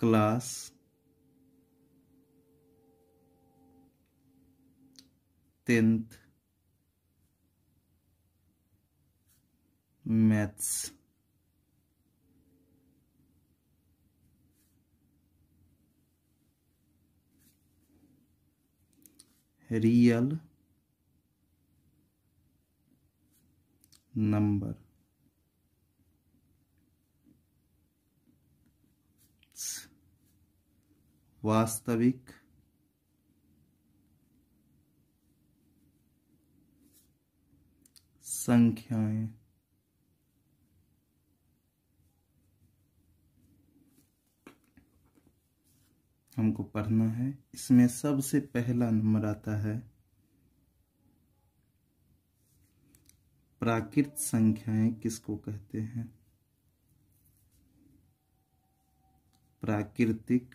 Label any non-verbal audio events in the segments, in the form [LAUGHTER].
class tenth maths real number वास्तविक संख्याएं हमको पढ़ना है इसमें सबसे पहला नंबर आता है प्राकृत संख्याएं किसको कहते हैं प्राकृतिक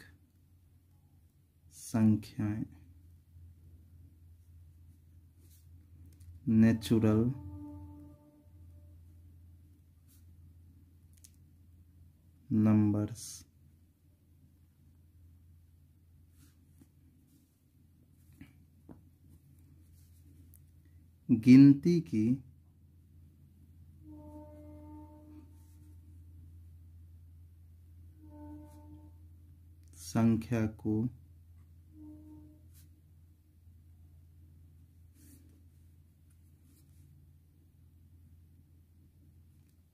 संख्याएं नेचुरल नंबर्स गिनती की संख्या को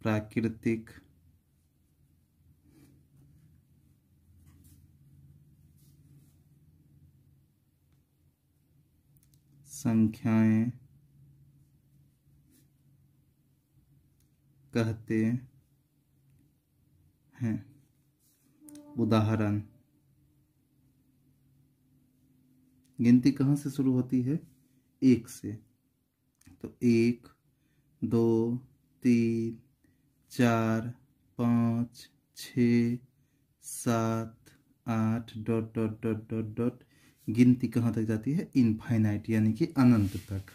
प्राकृतिक संख्याएं कहते हैं उदाहरण गिनती कहाँ से शुरू होती है एक से तो एक दो तीन चार पाँच छ सात आठ dot dot dot dot dot गिनती कहाँ तक जाती है इनफाइनाइट यानी कि अनंत तक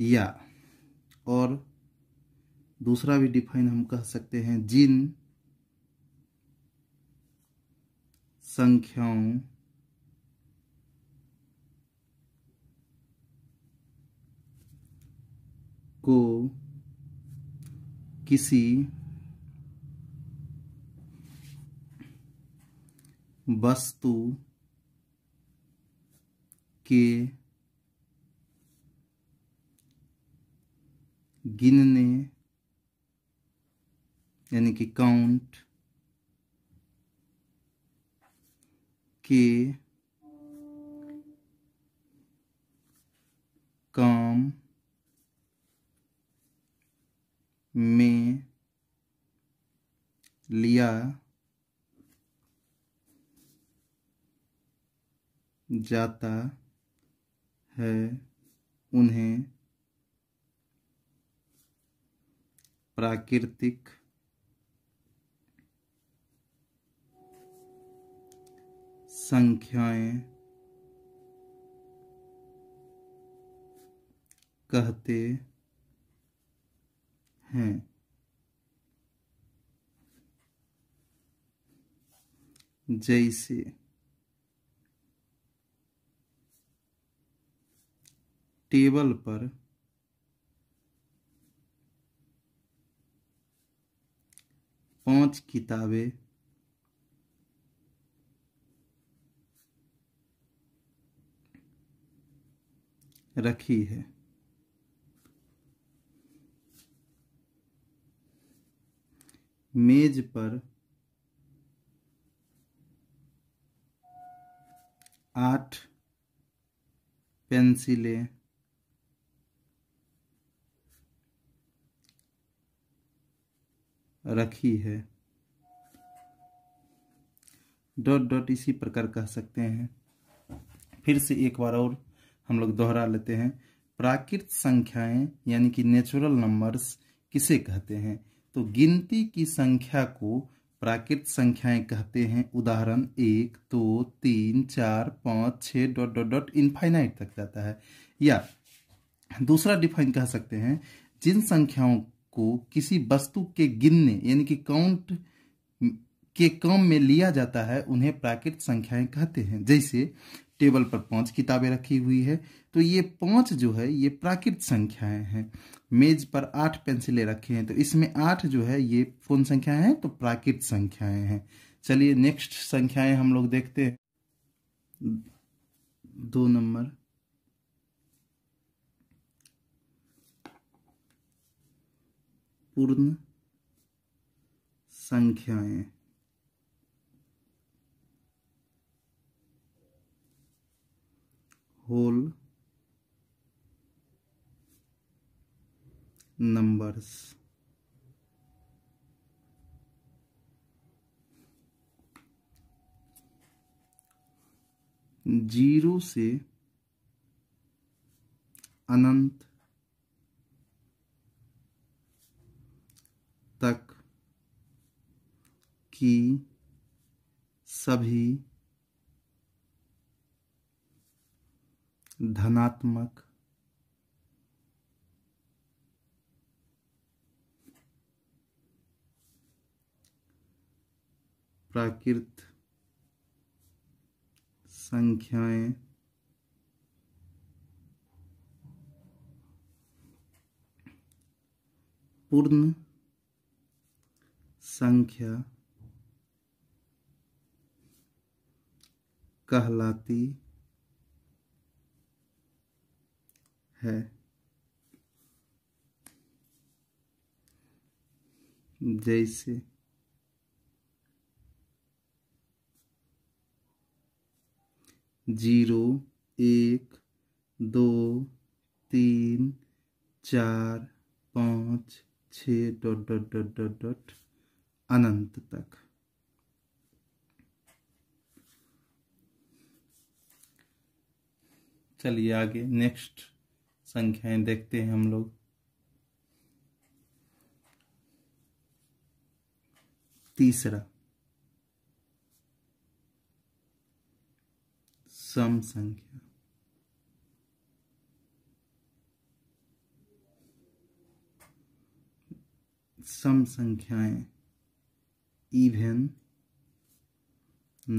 या और दूसरा भी डिफाइन हम कह सकते हैं जिन संख्याओं को किसी वस्तु के गिनने यानी कि काउंट के काम में लिया जाता है उन्हें प्राकृतिक संख्याएं कहते हैं जैसे टेबल पर पांच किताबें रखी है मेज पर आठ पेंसिलें रखी है डॉट डॉट इसी प्रकार कह सकते हैं फिर से एक बार और हम लोग दोहरा लेते हैं प्राकृत संख्याएं यानी कि नेचुरल नंबर्स किसे कहते हैं तो गिनती की संख्या को प्राकृत संख्याएं कहते हैं उदाहरण एक दो तीन चार पाँच छः डॉट डॉट डॉट इनफाइनाइट तक जाता है या दूसरा डिफाइन कह सकते हैं जिन संख्याओं को किसी वस्तु के गिनने यानी कि काउंट के काम में लिया जाता है उन्हें प्राकृत संख्याएं कहते हैं जैसे टेबल पर पांच किताबें रखी हुई है तो ये पाँच जो है ये प्राकृत संख्याएं हैं मेज पर आठ पेंसिलें रखे हैं तो इसमें आठ जो है ये कौन संख्याएं हैं तो प्राकृत संख्याएं हैं चलिए नेक्स्ट संख्याएं हम लोग देखते हैं दो नंबर पूर्ण संख्याएं होल numbers जीरो से अनंत तक की सभी धनात्मक प्राकृत संख्याएं पूर्ण संख्या कहलाती है जैसे जीरो एक दो तीन चार पाँच छ dot dot dot dot dot अनंत तक चलिए आगे नेक्स्ट संख्याएं देखते हैं हम लोग तीसरा सम संख्या सम संख्याएं इवेन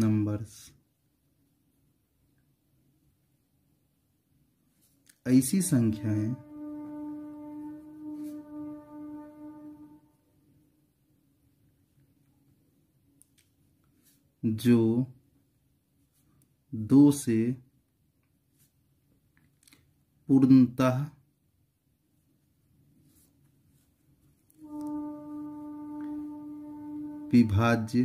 नंबर्स ऐसी संख्याएं जो दो से पूर्णतः विभाज्य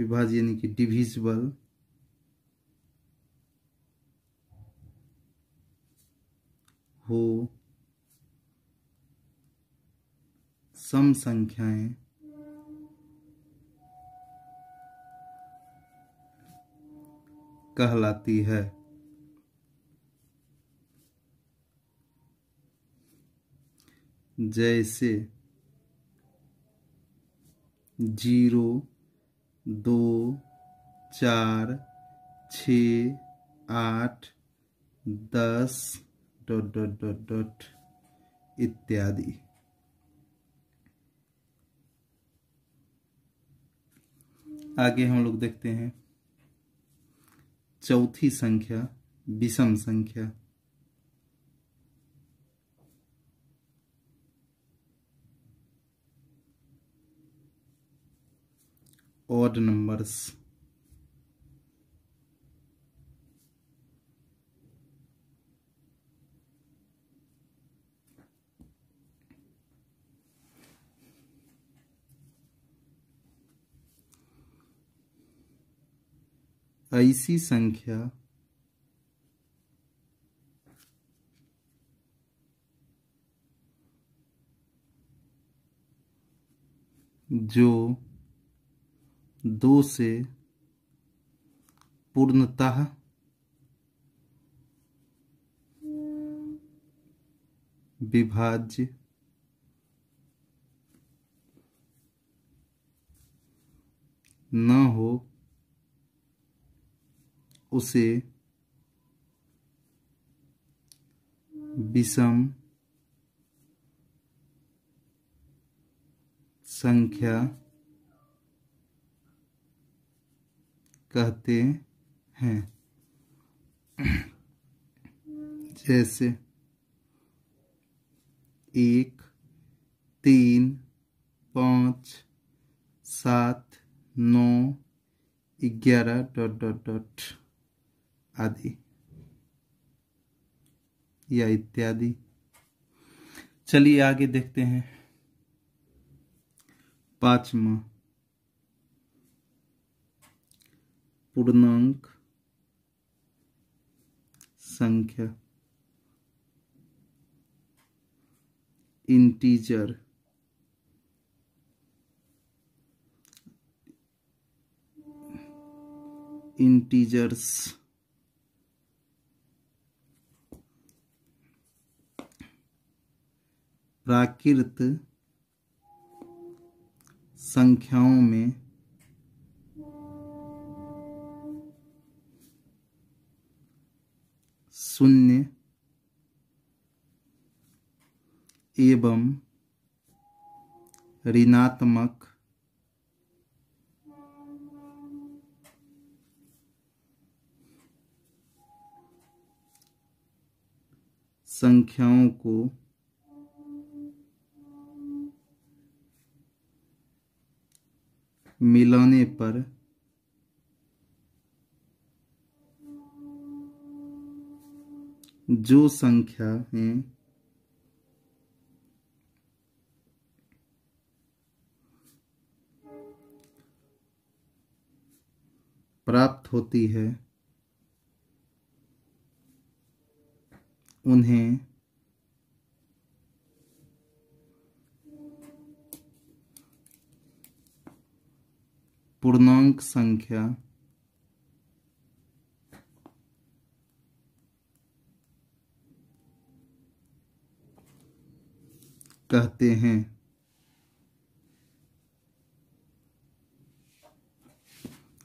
विभाज्य यानी कि डिविजिबल हो सम संख्याएं कहलाती है जैसे जीरो दो चार छ आठ दस डॉट डॉट डॉट डॉट इत्यादि आगे हम लोग देखते हैं चौथी संख्या विषम संख्या ऑड नंबर्स ऐसी संख्या जो दो से पूर्णतः विभाज्य न हो उसे विषम संख्या कहते हैं जैसे एक तीन पाँच सात नौ ग्यारह डॉट डॉट डॉट आदि या इत्यादि चलिए आगे देखते हैं पांचवा पूर्णांक संख्या इंटीजर इंटीजर्स प्राकृत संख्याओं में शून्य एवं ऋणात्मक संख्याओं को मिलाने पर जो संख्या है प्राप्त होती है उन्हें पूर्णांक संख्या कहते हैं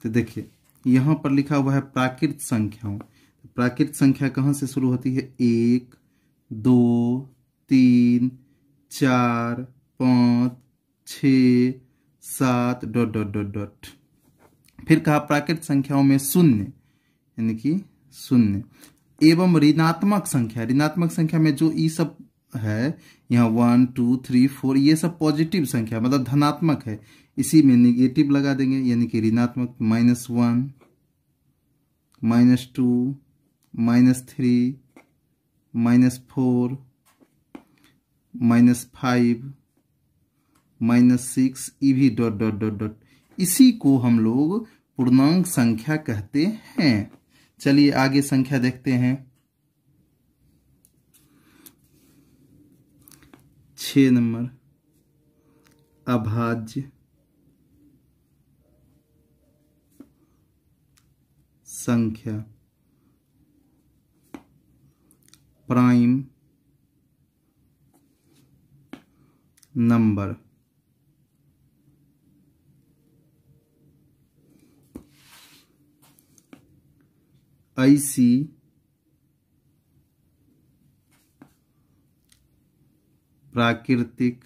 तो देखिए यहां पर लिखा हुआ है प्राकृत संख्याओं प्राकृत संख्या कहां से शुरू होती है एक दो तीन चार पांच छ सात डॉट डॉट डॉट डॉट फिर कहा प्राकृत संख्याओं में शून्य यानी कि शून्य एवं ऋणात्मक संख्या ऋणात्मक संख्या में जो ई सब है यहाँ वन टू थ्री फोर ये सब पॉजिटिव संख्या मतलब धनात्मक है इसी में निगेटिव लगा देंगे यानी कि ऋणात्मक minus one minus two minus three minus four minus five minus six ई भी डॉट डॉट डॉट डॉट इसी को हम लोग पूर्णांक संख्या कहते हैं चलिए आगे संख्या देखते हैं छ नंबर अभाज्य संख्या प्राइम नंबर आई प्राकृतिक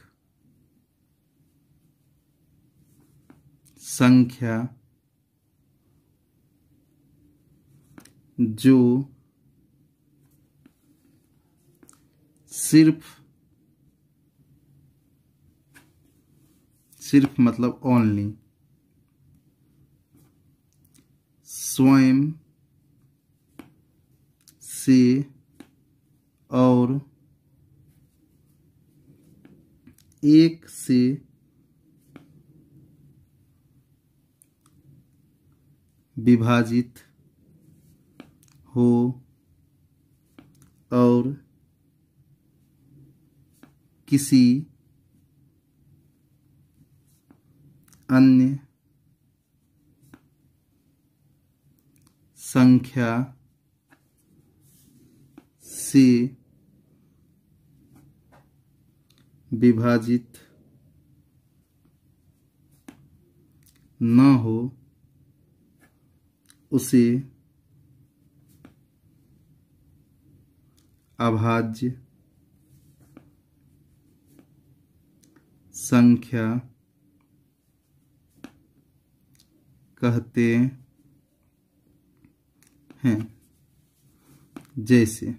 संख्या जो सिर्फ सिर्फ मतलब ओनली स्वयं से और एक से विभाजित हो और किसी अन्य संख्या से विभाजित न हो उसे अभाज्य संख्या कहते हैं जैसे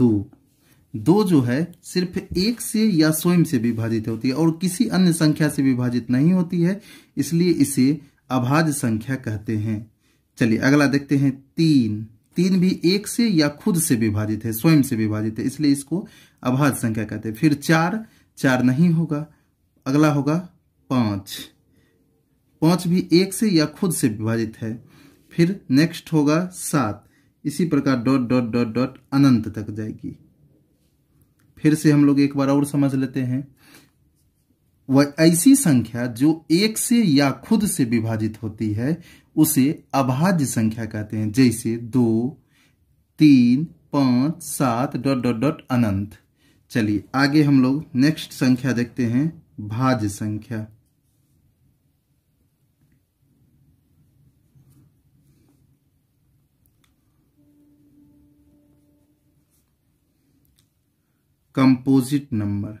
दो दो जो है सिर्फ एक से या स्वयं से विभाजित होती है और किसी अन्य संख्या से विभाजित नहीं होती है इसलिए इसे अभाज्य संख्या कहते हैं चलिए अगला देखते हैं तीन तीन भी एक से या खुद से विभाजित है स्वयं से विभाजित है इसलिए इसको अभाज्य संख्या कहते हैं फिर चार चार नहीं होगा अगला होगा पांच पांच भी एक से या खुद से विभाजित है फिर नेक्स्ट होगा सात इसी प्रकार डॉट डॉट डॉट डॉट अनंत तक जाएगी फिर से हम लोग एक बार और समझ लेते हैं वह ऐसी संख्या जो एक से या खुद से विभाजित होती है उसे अभाज्य संख्या कहते हैं जैसे दो तीन पांच सात डॉट डॉट डॉट अनंत चलिए आगे हम लोग नेक्स्ट संख्या देखते हैं भाज्य संख्या कंपोजिट नंबर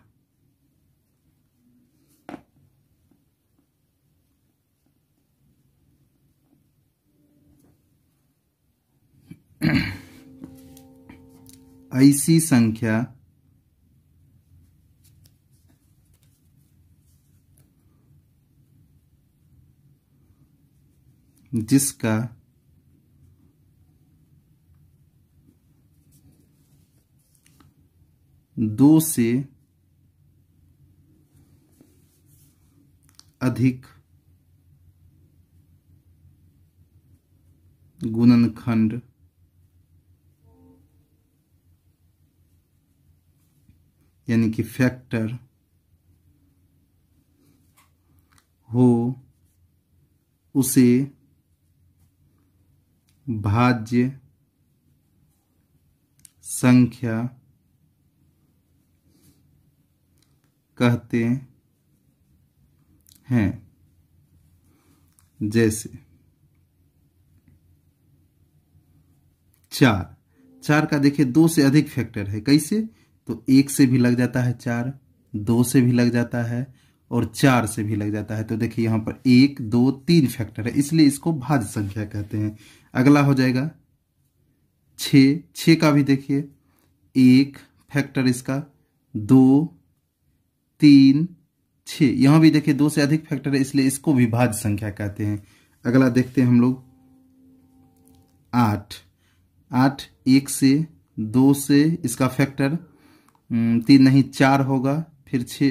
ऐसी [CLEARS THROAT] संख्या जिसका दो से अधिक गुणनखंड यानी कि फैक्टर हो उसे भाज्य संख्या कहते हैं जैसे चार चार का देखिए दो से अधिक फैक्टर है कैसे तो एक से भी लग जाता है चार दो से भी लग जाता है और चार से भी लग जाता है तो देखिए यहां पर एक दो तीन फैक्टर है इसलिए इसको भाज्य संख्या कहते हैं अगला हो जाएगा छ छ का भी देखिए एक फैक्टर इसका दो तीन छ यहां भी देखिए दो से अधिक फैक्टर है इसलिए इसको भी संख्या कहते हैं अगला देखते हैं हम लोग आठ आठ एक से दो से इसका फैक्टर तीन नहीं चार होगा फिर छ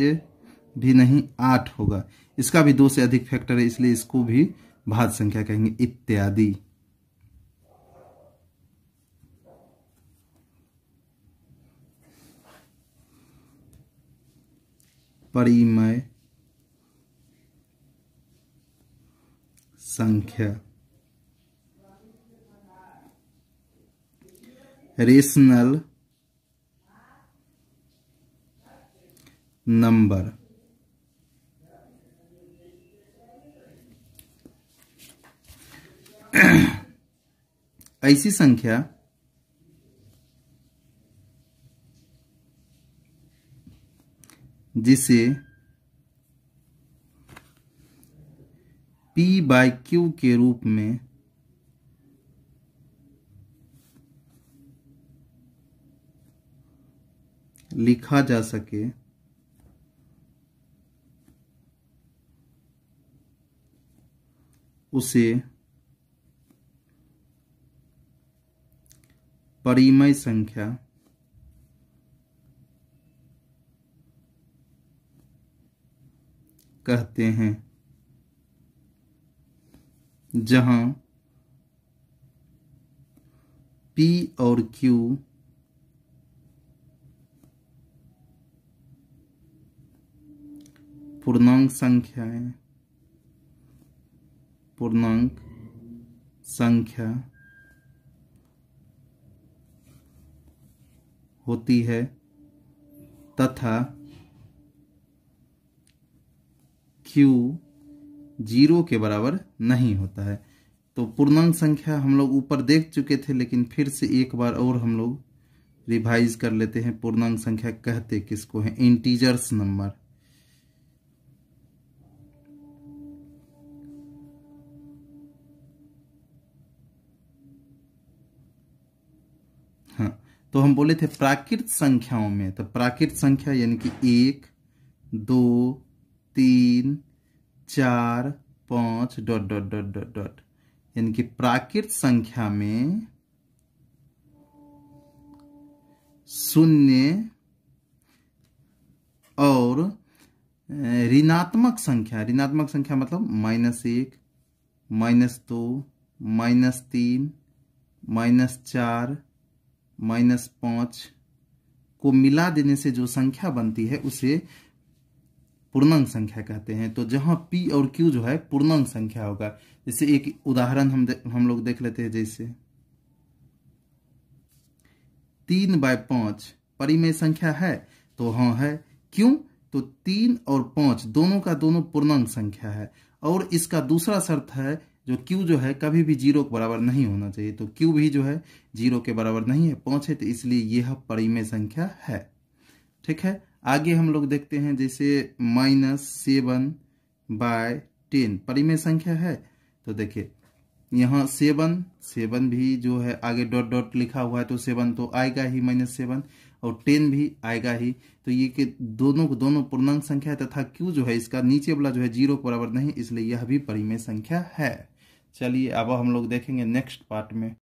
भी नहीं आठ होगा इसका भी दो से अधिक फैक्टर है इसलिए इसको भी भाज संख्या कहेंगे इत्यादि परिमय संख्या रेशनल नंबर [CLEARS THROAT] ऐसी संख्या जिसे पी बाय क्यू के रूप में लिखा जा सके उसे परिमय संख्या कहते हैं जहां पी और क्यू पूर्णांक संख्याएं पूर्णांक संख्या होती है तथा क्यू जीरो के बराबर नहीं होता है तो पूर्णांक संख्या हम लोग ऊपर देख चुके थे लेकिन फिर से एक बार और हम लोग रिवाइज कर लेते हैं पूर्णांक संख्या कहते किसको है इंटीजर्स नंबर हाँ तो हम बोले थे प्राकृत संख्याओं में तो प्राकृत संख्या यानी कि एक दो तीन चार पाँच dot dot dot dot dot यानी कि प्राकृत संख्या में शून्य और ऋणात्मक संख्या ऋणात्मक संख्या मतलब माइनस एक माइनस दो माइनस तीन माइनस चार माइनस पाँच को मिला देने से जो संख्या बनती है उसे पूर्णांक संख्या कहते हैं तो जहाँ p और q जो है पूर्णांक संख्या होगा जैसे एक उदाहरण हम हम लोग देख लेते हैं जैसे तीन बाय पांच परिमेय संख्या है तो हाँ है क्यों तो तीन और पांच दोनों का दोनों पूर्णांक संख्या है और इसका दूसरा शर्त है जो Q जो है कभी भी जीरो के बराबर नहीं होना चाहिए तो Q भी जो है जीरो के बराबर नहीं है पांच है तो इसलिए यह परिमेय संख्या है ठीक है आगे हम लोग देखते हैं जैसे माइनस सेवन बाय टेन परिमेय संख्या है तो देखिए यहाँ सेवन सेवन भी जो है आगे डॉट डॉट लिखा हुआ है तो सेवन तो आएगा ही माइनस सेवन और टेन भी आएगा ही तो ये कि दोनों को दोनों पूर्णांक संख्या है तथा क्यू जो है इसका नीचे वाला जो है जीरो बराबर नहीं इसलिए यह भी परिमेय संख्या है चलिए अब हम लोग देखेंगे नेक्स्ट पार्ट में